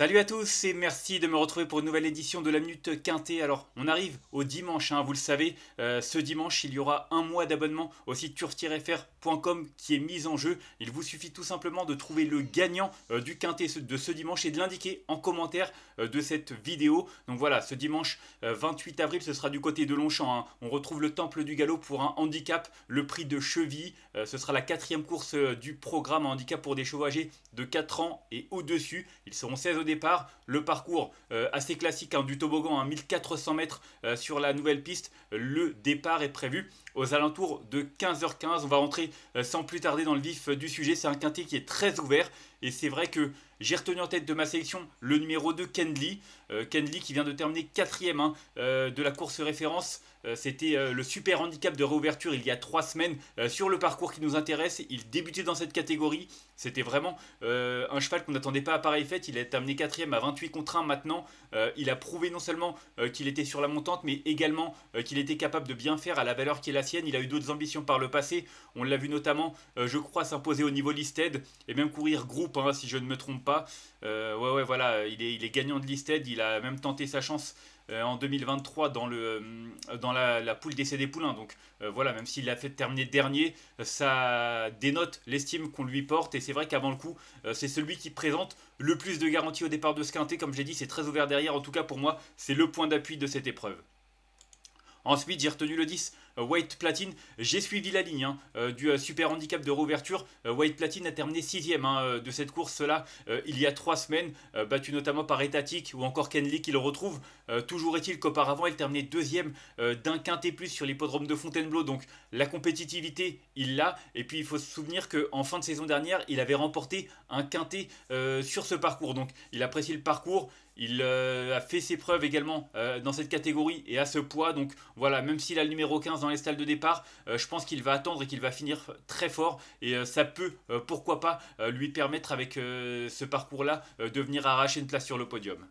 Salut à tous et merci de me retrouver pour une nouvelle édition de la Minute Quintée. Alors, on arrive au dimanche, hein, vous le savez. Euh, ce dimanche, il y aura un mois d'abonnement au site turf-fr.com qui est mis en jeu. Il vous suffit tout simplement de trouver le gagnant euh, du Quintée de ce dimanche et de l'indiquer en commentaire euh, de cette vidéo. Donc voilà, ce dimanche 28 avril, ce sera du côté de Longchamp. Hein. On retrouve le Temple du Galop pour un handicap, le prix de cheville. ce sera la quatrième course du programme handicap pour des chevaux âgés de 4 ans et au-dessus. Ils seront 16 au le parcours euh, assez classique hein, du toboggan, à hein, 1400 mètres euh, sur la nouvelle piste. Le départ est prévu aux alentours de 15h15. On va rentrer euh, sans plus tarder dans le vif euh, du sujet. C'est un quintet qui est très ouvert. Et c'est vrai que j'ai retenu en tête de ma sélection le numéro 2, Kendley. Euh, qui vient de terminer quatrième hein, euh, de la course référence. C'était le super handicap de réouverture il y a trois semaines sur le parcours qui nous intéresse. Il débutait dans cette catégorie. C'était vraiment un cheval qu'on n'attendait pas à pareil fête. Il a terminé quatrième à 28 contre 1 maintenant. il a prouvé non seulement qu'il était sur la montante, mais également qu'il était capable de bien faire à la valeur qu'il a sienne. Il a eu d'autres ambitions par le passé. On l'a vu notamment, euh, je crois, s'imposer au niveau listed et même courir groupe, hein, si je ne me trompe pas. Euh, ouais, ouais, voilà, il est, gagnant de listed. Il a même tenté sa chance euh, en 2023 dans, le, dans la, poule d'essai des poulains. Donc voilà, même s'il l'a fait terminer dernier, ça dénote l'estime qu'on lui porte. Et c'est vrai qu'avant le coup, c'est celui qui présente le plus de garanties au départ de ce quintet. Comme j'ai dit, c'est très ouvert derrière. En tout cas, pour moi, c'est le point d'appui de cette épreuve. Ensuite, j'ai retenu le 10, euh, White Platine, j'ai suivi la ligne hein. euh, du euh, super handicap de rouverture. White Platine a terminé sixième hein, de cette course-là il y a trois semaines, battu notamment par Etatic ou encore Kenley qui le retrouve. toujours est-il qu'auparavant, il terminait deuxième d'un quintet plus sur l'hippodrome de Fontainebleau. Donc la compétitivité, il l'a. Et puis il faut se souvenir qu'en fin de saison dernière, il avait remporté un quintet sur ce parcours. Donc il apprécie le parcours. Il a fait ses preuves également dans cette catégorie et à ce poids. Donc voilà, même s'il a le numéro 15 dans les stalles de départ. Euh, je pense qu'il va attendre et qu'il va finir très fort. Et euh, ça peut, euh, pourquoi pas, lui permettre avec ce parcours-là de venir arracher une place sur le podium.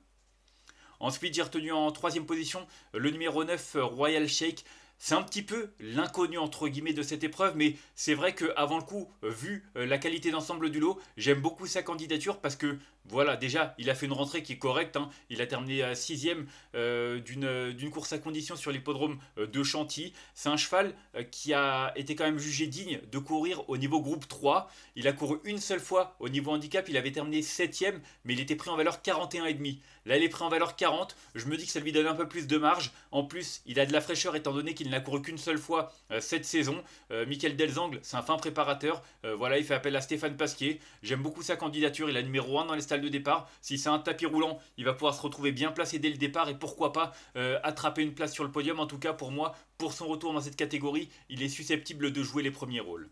Ensuite, j'ai retenu en troisième position le numéro 9 Royal Shake c'est un petit peu l'inconnu entre guillemets de cette épreuve, mais c'est vrai que avant le coup, euh, vu euh, la qualité d'ensemble du lot, j'aime beaucoup sa candidature parce que voilà, déjà, il a fait une rentrée qui est correcte. Hein. Il a terminé à sixième euh, d'une course à condition sur l'hippodrome de Chantilly. C'est un cheval qui a été quand même jugé digne de courir au niveau groupe 3. Il a couru une seule fois au niveau handicap. Il avait terminé septième, mais il était pris en valeur 41,5. Là, il est pris en valeur 40. Je me dis que ça lui donne un peu plus de marge. En plus, il a de la fraîcheur étant donné qu'il il n'a couru qu'une seule fois euh, cette saison. Euh, Michael Delzangle, c'est un fin préparateur. Euh, voilà, il fait appel à Stéphane Pasquier. J'aime beaucoup sa candidature. Il est numéro 1 dans les stalles de départ. Si c'est un tapis roulant, il va pouvoir se retrouver bien placé dès le départ et pourquoi pas attraper une place sur le podium. En tout cas, pour moi, pour son retour dans cette catégorie, il est susceptible de jouer les premiers rôles.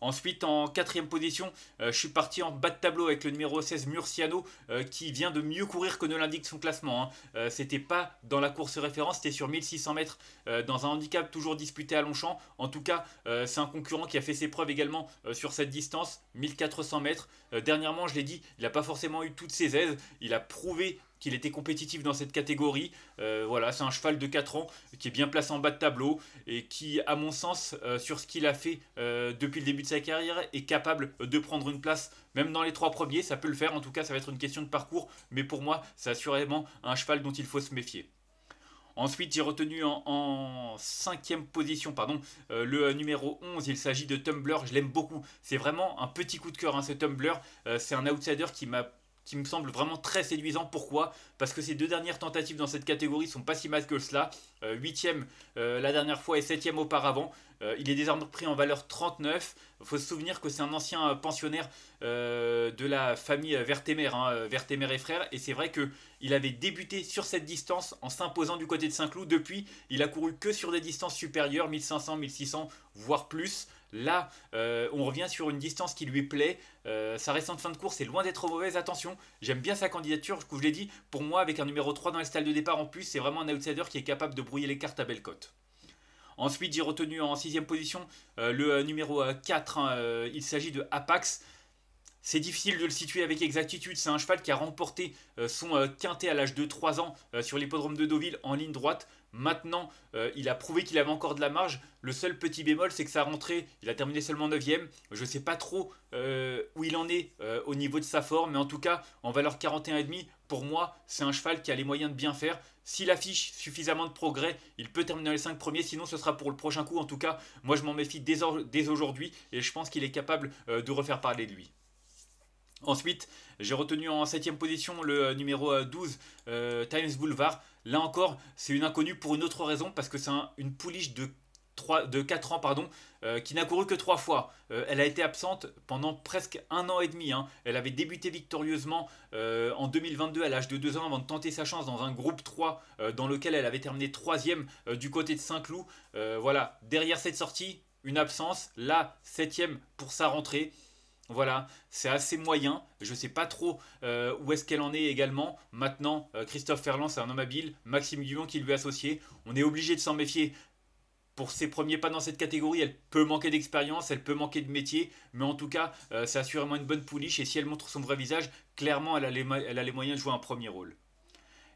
Ensuite, en quatrième position, euh, je suis parti en bas de tableau avec le numéro 16 Murciano, euh, qui vient de mieux courir que ne l'indique son classement. Ce hein. euh, c'était pas dans la course référence, c'était sur 1600 mètres, dans un handicap toujours disputé à Longchamp. En tout cas, c'est un concurrent qui a fait ses preuves également sur cette distance, 1400 mètres. dernièrement, je l'ai dit, il n'a pas forcément eu toutes ses aises. Il a prouvé qu'il était compétitif dans cette catégorie. Euh, voilà, c'est un cheval de 4 ans qui est bien placé en bas de tableau et qui, à mon sens, euh, sur ce qu'il a fait euh, depuis le début de sa carrière, est capable de prendre une place même dans les trois premiers. Ça peut le faire, en tout cas, ça va être une question de parcours, mais pour moi, c'est assurément un cheval dont il faut se méfier. Ensuite, j'ai retenu en, cinquième position pardon, le numéro 11. Il s'agit de Tumblr. Je l'aime beaucoup. C'est vraiment un petit coup de cœur, hein, ce Tumblr. c'est un outsider qui m'a qui me semble vraiment très séduisant. Pourquoi Parce que ces deux dernières tentatives dans cette catégorie sont pas si mal que cela. Euh, huitième 8 euh, la dernière fois et septième auparavant. Euh, il est désormais pris en valeur 39. Il faut se souvenir que c'est un ancien pensionnaire de la famille Vertemer hein, et frères. Et c'est vrai qu'il avait débuté sur cette distance en s'imposant du côté de Saint-Cloud. Depuis, il a couru que sur des distances supérieures, 1500, 1600, voire plus. Là, euh, on revient sur une distance qui lui plaît. Euh, sa récente fin de course est loin d'être mauvaise. Attention, j'aime bien sa candidature. Je l'ai dit, pour moi, avec un numéro 3 dans les stalles de départ en plus, c'est vraiment un outsider qui est capable de brouiller les cartes à belle cote. Ensuite, j'ai retenu en sixième position euh, le numéro 4. Hein, il s'agit de Apax. C'est difficile de le situer avec exactitude, c'est un cheval qui a remporté son quintet à l'âge de 3 ans sur l'hippodrome de Deauville en ligne droite. Maintenant, euh, il a prouvé qu'il avait encore de la marge. Le seul petit bémol, c'est que sa rentrée, il a terminé seulement 9ème. Je ne sais pas trop euh, où il en est euh, au niveau de sa forme, mais en tout cas, en valeur 41,5, pour moi, c'est un cheval qui a les moyens de bien faire. S'il affiche suffisamment de progrès, il peut terminer les 5 premiers, sinon ce sera pour le prochain coup. En tout cas, moi je m'en méfie dès aujourd'hui et je pense qu'il est capable de refaire parler de lui. Ensuite, j'ai retenu en 7 position le numéro 12, euh, euh, Times Boulevard. Là encore, c'est une inconnue pour une autre raison, parce que c'est une pouliche de, de 4 ans pardon, euh, qui n'a couru que 3 fois. elle a été absente pendant presque un an et demi. Hein. Elle avait débuté victorieusement en 2022 à l'âge de 2 ans avant de tenter sa chance dans un groupe 3 dans lequel elle avait terminé 3ème du côté de Saint-Cloud. voilà, derrière cette sortie, une absence. Là, 7ème pour sa rentrée. Voilà, c'est assez moyen. Je ne sais pas trop euh, où est-ce qu'elle en est également. Maintenant, euh, Christophe Ferland, c'est un homme habile. Maxime Guillon qui lui est associé. On est obligé de s'en méfier. Pour ses premiers pas dans cette catégorie, elle peut manquer d'expérience, elle peut manquer de métier, mais en tout cas, euh, c'est assurément une bonne pouliche. Et si elle montre son vrai visage, clairement, elle elle a les moyens de jouer un premier rôle.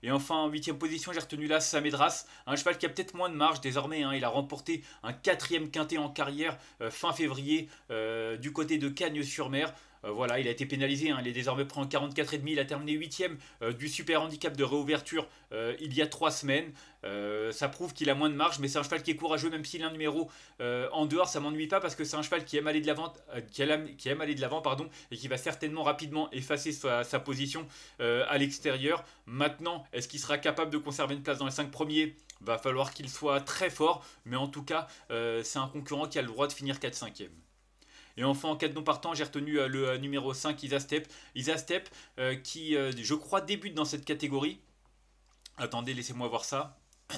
Et enfin, en huitième position, j'ai retenu là Samedras, un cheval qui a peut-être moins de marge désormais. Hein. Il a remporté un quatrième quintet en carrière euh, fin février euh, du côté de Cagnes-sur-Mer. Euh, voilà, il a été pénalisé, hein. il est désormais pris en 44,5, il a terminé 8ème euh, du super handicap de réouverture euh, il y a 3 semaines. ça prouve qu'il a moins de marge, mais c'est un cheval qui est courageux, même s'il a un numéro en dehors, ça m'ennuie pas parce que c'est un cheval qui aime aller de l'avant, aime aller de l'avant, pardon, et qui va certainement rapidement effacer sa, position à l'extérieur. Maintenant, est-ce qu'il sera capable de conserver une place dans les 5 premiers Va falloir qu'il soit très fort, mais en tout cas, c'est un concurrent qui a le droit de finir 4 5 ème et enfin, en cas de non partant, j'ai retenu euh, le euh, numéro 5, Isa Step. Step, euh, qui, je crois, débute dans cette catégorie. Attendez, laissez-moi voir ça.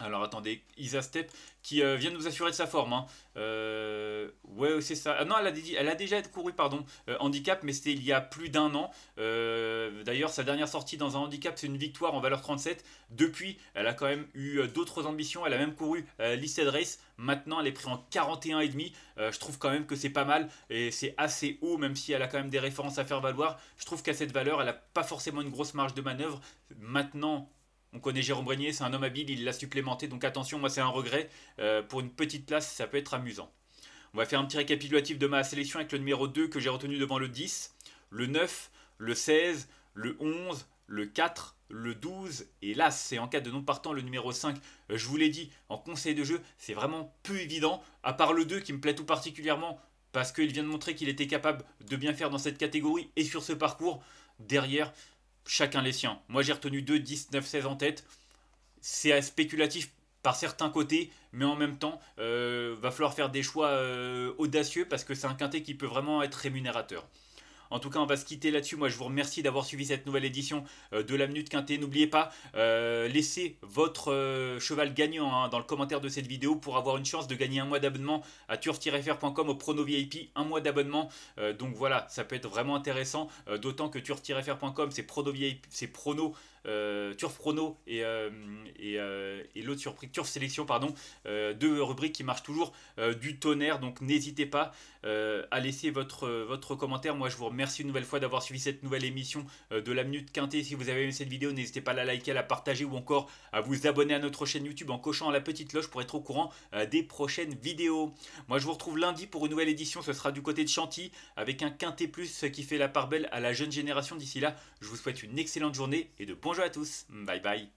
Alors attendez, Isa Step qui euh, vient de nous assurer de sa forme. Hein. Euh, ouais, c'est ça. Ah, non, elle a, déjà couru, pardon, euh, handicap, mais c'était il y a plus d'un an. D'ailleurs, sa dernière sortie dans un handicap, c'est une victoire en valeur 37. Depuis, elle a quand même eu d'autres ambitions. Elle a même couru listed race. Maintenant, elle est prise en 41,5. je trouve quand même que c'est pas mal et c'est assez haut, même si elle a quand même des références à faire valoir. Je trouve qu'à cette valeur, elle n'a pas forcément une grosse marge de manœuvre. Maintenant, on connaît Jérôme Brenier, c'est un homme habile, il l'a supplémenté, donc attention, moi c'est un regret. Euh, pour une petite place, ça peut être amusant. On va faire un petit récapitulatif de ma sélection avec le numéro 2 que j'ai retenu devant le 10, le 9, le 16, le 11, le 4, le 12 et là C'est en cas de non partant le numéro 5. Euh, je vous l'ai dit, en conseil de jeu, c'est vraiment peu évident, à part le 2 qui me plaît tout particulièrement parce qu'il vient de montrer qu'il était capable de bien faire dans cette catégorie et sur ce parcours. Derrière, chacun les siens. Moi, j'ai retenu 2, 10, 9, 16 en tête. C'est spéculatif par certains côtés, mais en même temps, euh, va falloir faire des choix euh, audacieux parce que c'est un quintet qui peut vraiment être rémunérateur. En tout cas, on va se quitter là-dessus. Moi, je vous remercie d'avoir suivi cette nouvelle édition euh, de la Minute Quintet. N'oubliez pas, euh, laissez votre euh, cheval gagnant hein, dans le commentaire de cette vidéo pour avoir une chance de gagner un mois d'abonnement à turf-fr.com au Prono VIP. Un mois d'abonnement. donc voilà, ça peut être vraiment intéressant. D'autant que turf-fr.com, c'est Prono c'est Prono. Turf Prono et, et, l'autre surprise, Turf Sélection, pardon, deux rubriques qui marchent toujours du tonnerre. Donc n'hésitez pas à laisser votre, votre commentaire. Moi, je vous remercie. Merci une nouvelle fois d'avoir suivi cette nouvelle émission euh, de la Minute Quintée. Si vous avez aimé cette vidéo, n'hésitez pas à la liker, à la partager ou encore à vous abonner à notre chaîne YouTube en cochant la petite cloche pour être au courant euh, des prochaines vidéos. Moi, je vous retrouve lundi pour une nouvelle édition. Ce sera du côté de Chantilly avec un Quintée Plus euh, qui fait la part belle à la jeune génération. D'ici là, je vous souhaite une excellente journée et de jeux à tous. Bye bye.